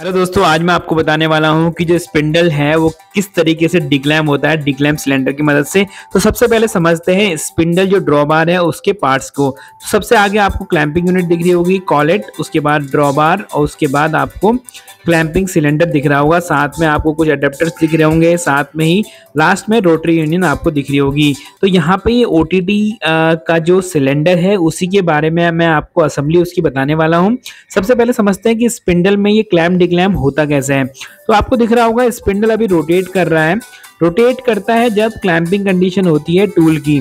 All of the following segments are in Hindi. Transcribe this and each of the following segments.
हेलो दोस्तों आज मैं आपको बताने वाला हूं कि जो स्पिंडल है वो किस तरीके से डिग्लैम होता है डिग्लैम सिलेंडर की मदद से तो सबसे पहले समझते हैं स्पिंडल जो ड्रॉबार है उसके पार्ट्स को तो सबसे आगे आपको क्लैंपिंग यूनिट दिख रही होगी कॉलेट उसके बाद ड्रॉबार और उसके बाद आपको क्लैंपिंग सिलेंडर दिख रहा होगा साथ में आपको कुछ अडेप्टर्स दिख रहे होंगे साथ में ही लास्ट में रोटरी यूनियन आपको दिख रही होगी तो यहाँ पे ये ओ का जो सिलेंडर है उसी के बारे में मैं आपको असम्बली उसकी बताने वाला हूँ सबसे पहले समझते हैं कि स्पिंडल में ये क्लैम्प मैग्नेटिक लैम्प होता कैसे है तो आपको दिख रहा होगा स्पिंडल अभी रोटेट कर रहा है रोटेट करता है जब क्लैंपिंग कंडीशन होती है टूल की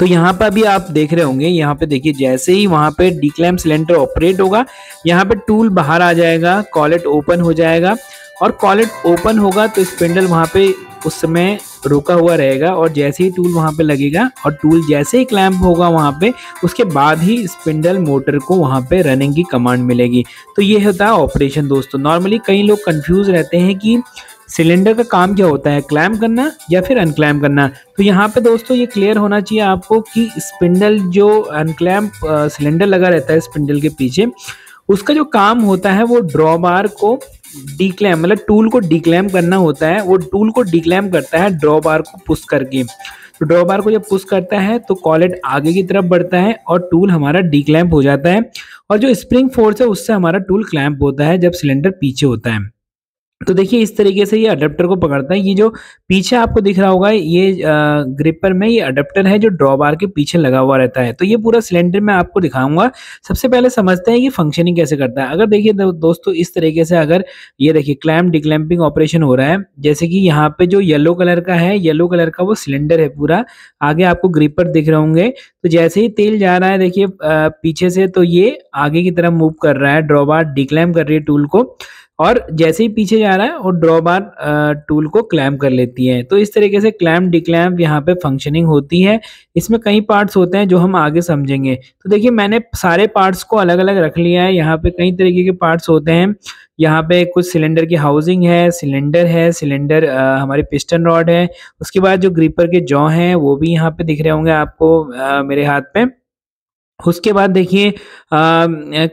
तो यहाँ पर भी आप देख रहे होंगे यहाँ पे देखिए जैसे ही वहाँ पे डी क्लैम्प सिलेंडर ऑपरेट होगा यहाँ पे टूल बाहर आ जाएगा कॉलेट ओपन हो जाएगा और कॉलेट ओपन होगा तो स्पिंडल वहाँ पे उस समय रोका हुआ रहेगा और जैसे ही टूल वहाँ पे लगेगा और टूल जैसे ही क्लैम्प होगा वहाँ पे उसके बाद ही स्पिंडल मोटर को वहाँ पे रनिंग की कमांड मिलेगी तो ये होता है ऑपरेशन दोस्तों नॉर्मली कई लोग कंफ्यूज रहते हैं कि सिलेंडर का काम क्या होता है क्लैम्प करना या फिर अनक्लैम्प करना तो यहाँ पे दोस्तों ये क्लियर होना चाहिए आपको कि स्पिंडल जो अनक्लैम्प सिलेंडर लगा रहता है स्पिंडल के पीछे उसका जो काम होता है वो ड्रॉ बार को डिक्लेम मतलब टूल को डिक्लेम करना होता है वो टूल को डिक्लेम करता है ड्रॉ बार को पुश करके तो ड्रॉ बार को जब पुश करता है तो कॉलेट आगे की तरफ बढ़ता है और टूल हमारा डिक्लैम्प हो जाता है और जो स्प्रिंग फोर्स है उससे हमारा टूल क्लैम्प होता है जब सिलेंडर पीछे होता है तो देखिए इस तरीके से ये अडेप्टर को पकड़ता है ये जो पीछे आपको दिख रहा होगा ये ग्रिपर में ये अडेप्टर है जो ड्रॉ बार के पीछे लगा हुआ रहता है तो ये पूरा सिलेंडर मैं आपको दिखाऊंगा सबसे पहले समझते हैं कि फंक्शनिंग कैसे करता है अगर देखिए दोस्तों इस तरीके से अगर ये देखिए क्लैम डिक्लैम्पिंग ऑपरेशन हो रहा है जैसे कि यहाँ पे जो येलो कलर का है येलो कलर का वो सिलेंडर है पूरा आगे आपको ग्रिपर दिख रहे होंगे तो जैसे ही तेल जा रहा है देखिए पीछे से तो ये आगे की तरफ मूव कर रहा है ड्रॉबार बार डिक्लैम कर रही है टूल को और जैसे ही पीछे जा रहा है वो ड्रॉ बार टूल को क्लैम कर लेती है तो इस तरीके से क्लैम डिक्लैम यहाँ पे फंक्शनिंग होती है इसमें कई पार्ट्स होते हैं जो हम आगे समझेंगे तो देखिए मैंने सारे पार्ट्स को अलग अलग रख लिया है यहाँ पे कई तरीके के पार्ट्स होते हैं यहाँ पे कुछ सिलेंडर की हाउसिंग है सिलेंडर है सिलेंडर हमारे पिस्टन रॉड है उसके बाद जो ग्रीपर के जॉ हैं वो भी यहाँ पे दिख रहे होंगे आपको आ, मेरे हाथ पे उसके बाद देखिए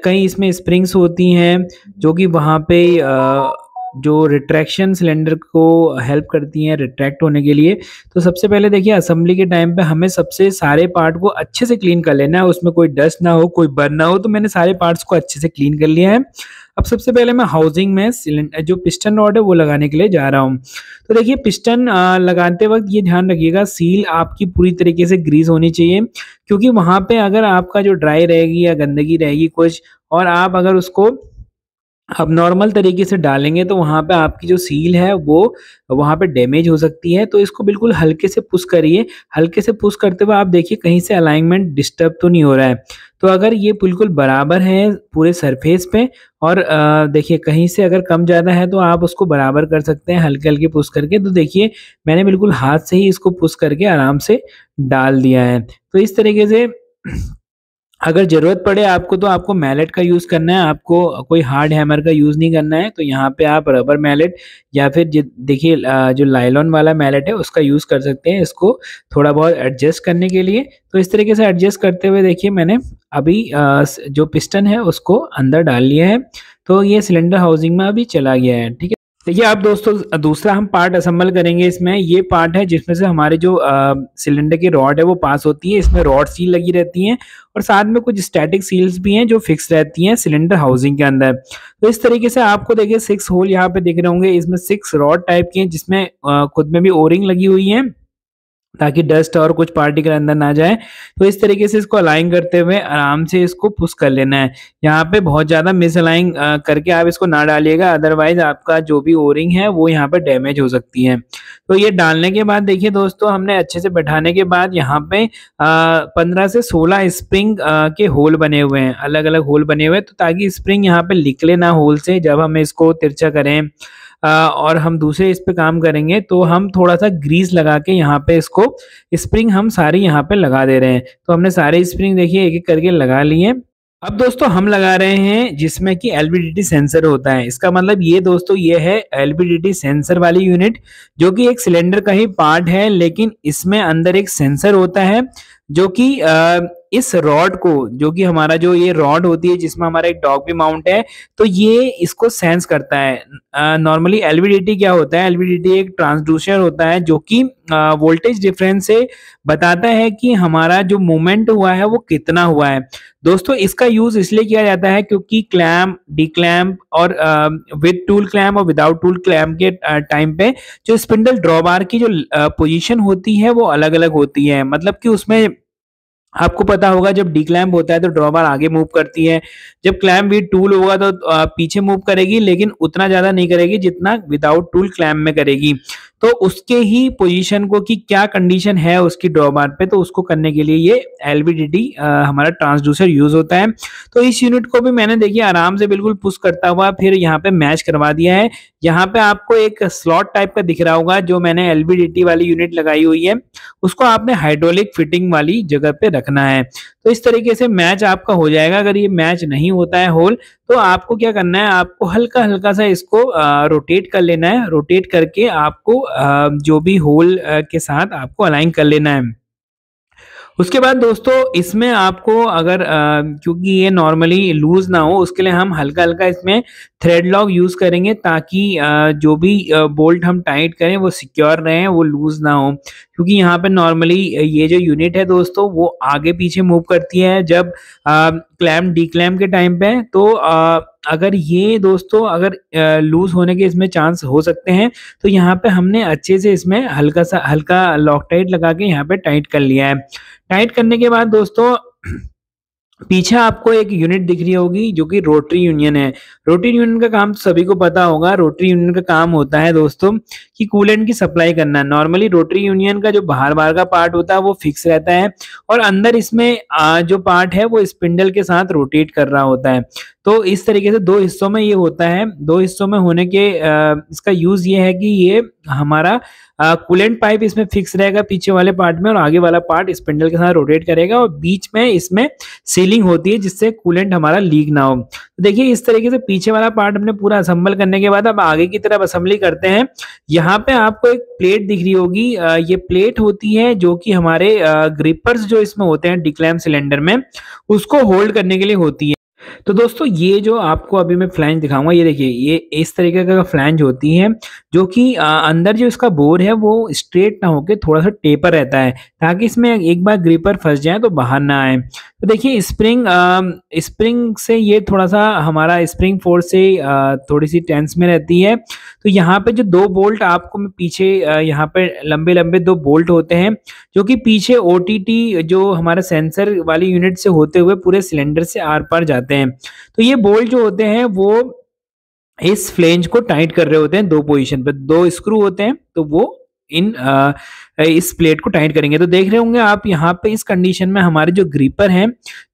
कई इसमें स्प्रिंग्स होती हैं जो कि वहाँ पे आ, जो रिट्रैक्शन सिलेंडर को हेल्प करती हैं रिट्रैक्ट होने के लिए तो सबसे पहले देखिए असेंबली के टाइम पे हमें सबसे सारे पार्ट को अच्छे से क्लीन कर लेना है उसमें कोई डस्ट ना हो कोई बर्न ना हो तो मैंने सारे पार्ट्स को अच्छे से क्लीन कर लिया है अब सबसे पहले मैं हाउसिंग में सिलेंडर जो पिस्टन रॉड है वो लगाने के लिए जा रहा हूँ तो देखिए पिस्टन लगाते वक्त ये ध्यान रखिएगा सील आपकी पूरी तरीके से ग्रीस होनी चाहिए क्योंकि वहाँ पे अगर आपका जो ड्राई रहेगी या गंदगी रहेगी कुछ और आप अगर उसको अब नॉर्मल तरीके से डालेंगे तो वहाँ पे आपकी जो सील है वो वहाँ पे डैमेज हो सकती है तो इसको बिल्कुल हल्के से पुश करिए हल्के से पुश करते हुए आप देखिए कहीं से अलाइनमेंट डिस्टर्ब तो नहीं हो रहा है तो अगर ये बिल्कुल बराबर है पूरे सरफेस पे और देखिए कहीं से अगर कम ज़्यादा है तो आप उसको बराबर कर सकते हैं हल्के हल्के पुश करके तो देखिए मैंने बिल्कुल हाथ से ही इसको पुश करके आराम से डाल दिया है तो इस तरीके से अगर ज़रूरत पड़े आपको तो आपको मैलेट का यूज़ करना है आपको कोई हार्ड हैमर का यूज़ नहीं करना है तो यहाँ पे आप रबर मैलेट या फिर देखिए जो लाइलॉन वाला मैलेट है उसका यूज़ कर सकते हैं इसको थोड़ा बहुत एडजस्ट करने के लिए तो इस तरीके से एडजस्ट करते हुए देखिए मैंने अभी जो पिस्टन है उसको अंदर डाल लिया है तो ये सिलेंडर हाउसिंग में अभी चला गया है ठीक है देखिए तो अब दोस्तों दूसरा हम पार्ट असम्बल करेंगे इसमें ये पार्ट है जिसमें से हमारे जो सिलेंडर की रॉड है वो पास होती है इसमें रॉड सील लगी रहती हैं और साथ में कुछ स्टैटिक सील्स भी हैं जो फिक्स रहती हैं सिलेंडर हाउसिंग के अंदर तो इस तरीके से आपको देखिए सिक्स होल यहाँ पे देख रहे होंगे इसमें सिक्स रॉड टाइप की हैं जिसमें आ, खुद में भी ओरिंग लगी हुई है ताकि डस्ट और कुछ पार्टिकल अंदर ना जाए तो इस तरीके से इसको अलाइन करते हुए आराम से इसको पुश कर लेना है यहाँ पे बहुत ज़्यादा मिस अलाइन करके आप इसको ना डालिएगा अदरवाइज आपका जो भी ओरिंग है वो यहाँ पे डैमेज हो सकती है तो ये डालने के बाद देखिए दोस्तों हमने अच्छे से बैठाने के बाद यहाँ पे पंद्रह से सोलह स्प्रिंग के होल बने हुए हैं अलग अलग होल बने हुए हैं तो ताकि स्प्रिंग यहाँ पे निकले ना होल से जब हम इसको तिरछा करें और हम दूसरे इस पे काम करेंगे तो हम थोड़ा सा ग्रीस लगा के यहाँ पे इसको स्प्रिंग हम सारी यहाँ पे लगा दे रहे हैं तो हमने सारे स्प्रिंग देखिए एक एक करके लगा लिए अब दोस्तों हम लगा रहे हैं जिसमें कि एलबीडीटी सेंसर होता है इसका मतलब ये दोस्तों ये है एलबीडीटी सेंसर वाली यूनिट जो कि एक सिलेंडर का ही पार्ट है लेकिन इसमें अंदर एक सेंसर होता है जो कि इस रॉड को जो कि हमारा जो ये रॉड होती है जिसमें हमारा एक डॉग भी माउंट है तो ये इसको सेंस करता है नॉर्मली एलवीडीटी क्या होता है एलवीडीटी एक ट्रांसड्यूसर होता है जो कि वोल्टेज डिफरेंस से बताता है कि हमारा जो मूवमेंट हुआ है वो कितना हुआ है दोस्तों इसका यूज इसलिए किया जाता है क्योंकि क्लैम डी क्लैम्प और विद टूल क्लैम्प और विदाउट टूल क्लैम्प के टाइम पे जो स्पिंडल ड्रॉबार की जो पोजिशन होती है वो अलग अलग होती है मतलब कि उसमें आपको पता होगा जब डी क्लैम्प होता है तो ड्रॉबार आगे मूव करती है जब क्लैम्प विद टूल होगा तो पीछे मूव करेगी लेकिन उतना ज्यादा नहीं करेगी जितना विदाउट टूल क्लैम्प में करेगी तो उसके ही पोजीशन को कि क्या कंडीशन है उसकी ड्रॉबार पे तो उसको करने के लिए ये एल हमारा ट्रांसड्यूसर यूज होता है तो इस यूनिट को भी मैंने देखिए आराम से बिल्कुल पुश करता हुआ फिर यहाँ पे मैच करवा दिया है यहाँ पे आपको एक स्लॉट टाइप का दिख रहा होगा जो मैंने एल वाली यूनिट लगाई हुई है उसको आपने हाइड्रोलिक फिटिंग वाली जगह पे रखना है तो इस तरीके से मैच आपका हो जाएगा अगर ये मैच नहीं होता है होल तो आपको क्या करना है आपको हल्का हल्का सा इसको रोटेट कर लेना है रोटेट करके आपको जो भी होल के साथ आपको अलाइन कर लेना है उसके बाद दोस्तों इसमें आपको अगर क्योंकि ये नॉर्मली लूज ना हो उसके लिए हम हल्का हल्का इसमें थ्रेड लॉक यूज़ करेंगे ताकि जो भी बोल्ट हम टाइट करें वो सिक्योर रहें वो लूज़ ना हो क्योंकि यहाँ पे नॉर्मली ये जो यूनिट है दोस्तों वो आगे पीछे मूव करती है जब क्लैम डी क्लैम के टाइम पे तो आ, अगर ये दोस्तों अगर लूज होने के इसमें चांस हो सकते हैं तो यहाँ पे हमने अच्छे से इसमें हल्का सा हल्का लॉक टाइट लगा के यहाँ पे टाइट कर लिया है टाइट करने के बाद दोस्तों पीछे आपको एक यूनिट दिख रही होगी जो कि रोटरी यूनियन है रोटरी यूनियन का काम सभी को पता होगा रोटरी यूनियन का काम होता है दोस्तों कि कूलेंट की सप्लाई करना नॉर्मली रोटरी यूनियन का जो बाहर बाहर का पार्ट होता है वो फिक्स रहता है और अंदर इसमें जो पार्ट है वो स्पिंडल के साथ रोटेट कर रहा होता है तो इस तरीके से दो हिस्सों में ये होता है दो हिस्सों में होने के इसका यूज ये है कि ये हमारा कूलेंट पाइप इसमें फिक्स रहेगा पीछे वाले पार्ट में और आगे वाला पार्ट स्पिंडल के साथ रोटेट करेगा और बीच में इसमें सील सीलिंग होती है जिससे कूलेंट हमारा लीक ना हो तो देखिए इस तरीके से पीछे वाला पार्ट हमने पूरा असम्बल करने के बाद अब आगे की तरफ असम्बली करते हैं यहाँ पे आपको एक प्लेट दिख रही होगी ये प्लेट होती है जो कि हमारे ग्रिपर्स जो इसमें होते हैं डिक्लैम सिलेंडर में उसको होल्ड करने के लिए होती है तो दोस्तों ये जो आपको अभी मैं फ्लैंज दिखाऊंगा ये देखिए ये इस तरीके का फ्लैंज होती है जो कि अंदर जो इसका बोर है वो स्ट्रेट ना होकर थोड़ा सा टेपर रहता है ताकि इसमें एक बार ग्रीपर फंस जाए तो बाहर ना आए तो देखिए स्प्रिंग स्प्रिंग से ये थोड़ा सा हमारा स्प्रिंग फोर्स से थोड़ी सी टेंस में रहती है तो यहाँ पे जो दो बोल्ट आपको मैं पीछे यहाँ पे लंबे लंबे दो बोल्ट होते हैं जो कि पीछे ओ जो हमारा सेंसर वाली यूनिट से होते हुए पूरे सिलेंडर से आर पार जाते हैं तो ये बोल्ट जो होते हैं वो इस फ्लेंज को टाइट कर रहे होते हैं दो पोजीशन पर दो स्क्रू होते हैं तो वो इन इस प्लेट को टाइट करेंगे तो देख रहे होंगे आप यहाँ पे इस कंडीशन में हमारे जो ग्रीपर हैं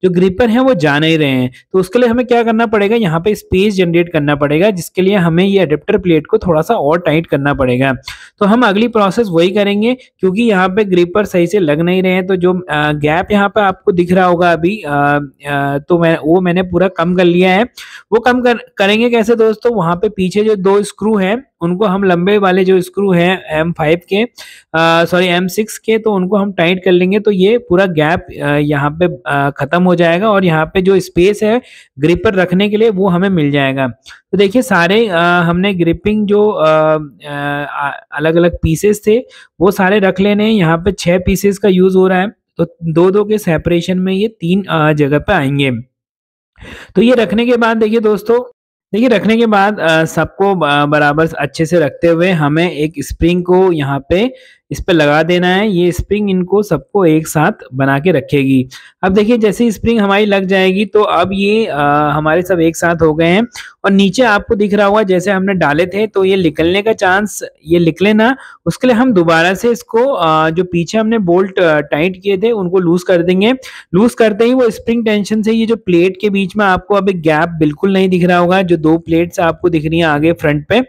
जो ग्रीपर हैं वो जा नहीं रहे हैं तो उसके लिए हमें क्या करना पड़ेगा यहाँ पे स्पेस जनरेट करना पड़ेगा जिसके लिए हमें ये अडेप्टर प्लेट को थोड़ा सा और टाइट करना पड़ेगा तो हम अगली प्रोसेस वही करेंगे क्योंकि यहाँ पे ग्रीपर सही से लग नहीं रहे हैं तो जो गैप यहाँ पे आपको दिख रहा होगा अभी तो मैं वो मैंने पूरा कम कर लिया है वो कम कर, करेंगे कैसे दोस्तों वहाँ पे पीछे जो दो स्क्रू हैं उनको हम लंबे वाले जो स्क्रू हैं एम फाइव के सॉरी एम सिक्स के तो उनको हम टाइट कर लेंगे तो ये पूरा गैप यहाँ पे ख़त्म हो जाएगा और यहाँ पे जो स्पेस है ग्रिपर रखने के लिए वो हमें मिल जाएगा तो देखिए सारे आ, हमने ग्रिपिंग जो आ, आ, अलग अलग पीसेस थे वो सारे रख लेने हैं यहाँ पे छह पीसेस का यूज़ हो रहा है तो दो दो के सेपरेशन में ये तीन जगह पे आएंगे तो ये रखने के बाद देखिए दोस्तों देखिए रखने के बाद सबको बराबर अच्छे से रखते हुए हमें एक स्प्रिंग को यहाँ पे इस पर लगा देना है ये स्प्रिंग इनको सबको एक साथ बना के रखेगी अब देखिए जैसे स्प्रिंग हमारी लग जाएगी तो अब ये आ, हमारे सब एक साथ हो गए हैं और नीचे आपको दिख रहा होगा जैसे हमने डाले थे तो ये निकलने का चांस ये निकले लेना उसके लिए हम दोबारा से इसको आ, जो पीछे हमने बोल्ट टाइट किए थे उनको लूज कर देंगे लूज करते ही वो स्प्रिंग टेंशन से ये जो प्लेट के बीच में आपको अब गैप बिल्कुल नहीं दिख रहा होगा जो दो प्लेट आपको दिख रही है आगे फ्रंट पे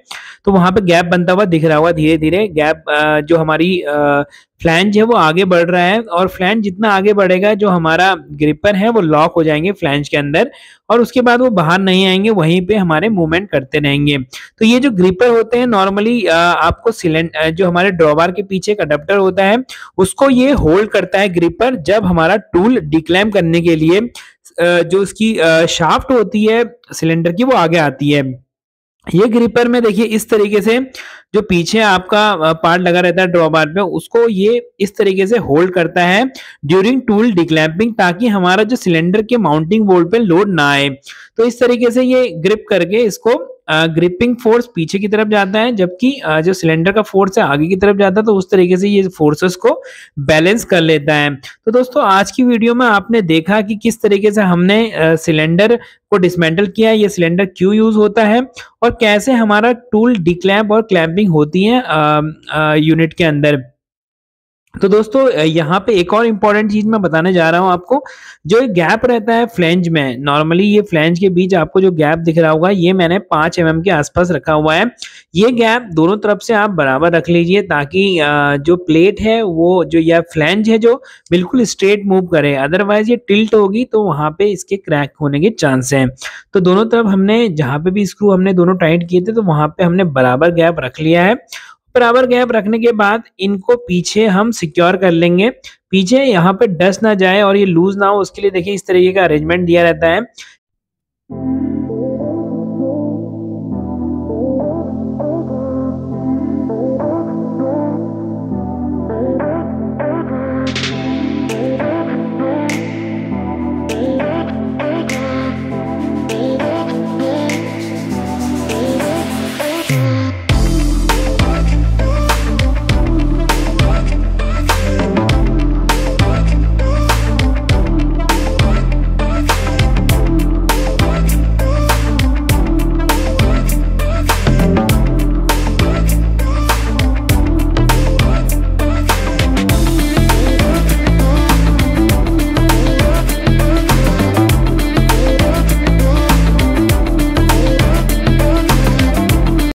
तो वहां पर गैप बनता हुआ दिख रहा होगा धीरे धीरे गैप जो हमारी हमारी फ्लैंज है वो आगे बढ़ रहा है और फ्लैंज जितना आगे बढ़ेगा जो हमारा ग्रिपर है वो लॉक हो जाएंगे फ्लैंज के अंदर और उसके बाद वो बाहर नहीं आएंगे वहीं पे हमारे मूवमेंट करते रहेंगे तो ये जो ग्रिपर होते हैं नॉर्मली आपको सिलेंडर जो हमारे ड्रॉबार के पीछे एक अडप्टर होता है उसको ये होल्ड करता है ग्रिपर जब हमारा टूल डिक्लैम करने के लिए जो उसकी शाफ्ट होती है सिलेंडर की वो आगे आती है ये ग्रिपर में देखिए इस तरीके से जो पीछे आपका पार्ट लगा रहता है ड्रॉबार पे उसको ये इस तरीके से होल्ड करता है ड्यूरिंग टूल डिक्लैम्पिंग ताकि हमारा जो सिलेंडर के माउंटिंग बोल्ट पे लोड ना आए तो इस तरीके से ये ग्रिप करके इसको ग्रिपिंग फोर्स पीछे की तरफ जाता है जबकि जो सिलेंडर का फोर्स है आगे की तरफ जाता है तो उस तरीके से ये फोर्सेस को बैलेंस कर लेता है तो दोस्तों आज की वीडियो में आपने देखा कि किस तरीके से हमने सिलेंडर को डिसमेंटल किया ये सिलेंडर क्यों यूज होता है और कैसे हमारा टूल डिक्लैम्प और क्लैम्पिंग होती है यूनिट के अंदर तो दोस्तों यहाँ पे एक और इम्पोर्टेंट चीज मैं बताने जा रहा हूँ आपको जो एक गैप रहता है फ्लेंज में नॉर्मली ये फ्लैंज के बीच आपको जो गैप दिख रहा होगा ये मैंने पांच एम mm के आसपास रखा हुआ है ये गैप दोनों तरफ से आप बराबर रख लीजिए ताकि जो प्लेट है वो जो या फ्लेंज है जो बिल्कुल स्ट्रेट मूव करे अदरवाइज ये टिल्ट होगी तो वहां पे इसके क्रैक होने के चांस है तो दोनों तरफ हमने जहाँ पे भी स्क्रू हमने दोनों टाइट किए थे तो वहां पे हमने बराबर गैप रख लिया है बराबर गैप रखने के बाद इनको पीछे हम सिक्योर कर लेंगे पीछे यहाँ पे डस्ट ना जाए और ये लूज ना हो उसके लिए देखिए इस तरीके का अरेंजमेंट दिया रहता है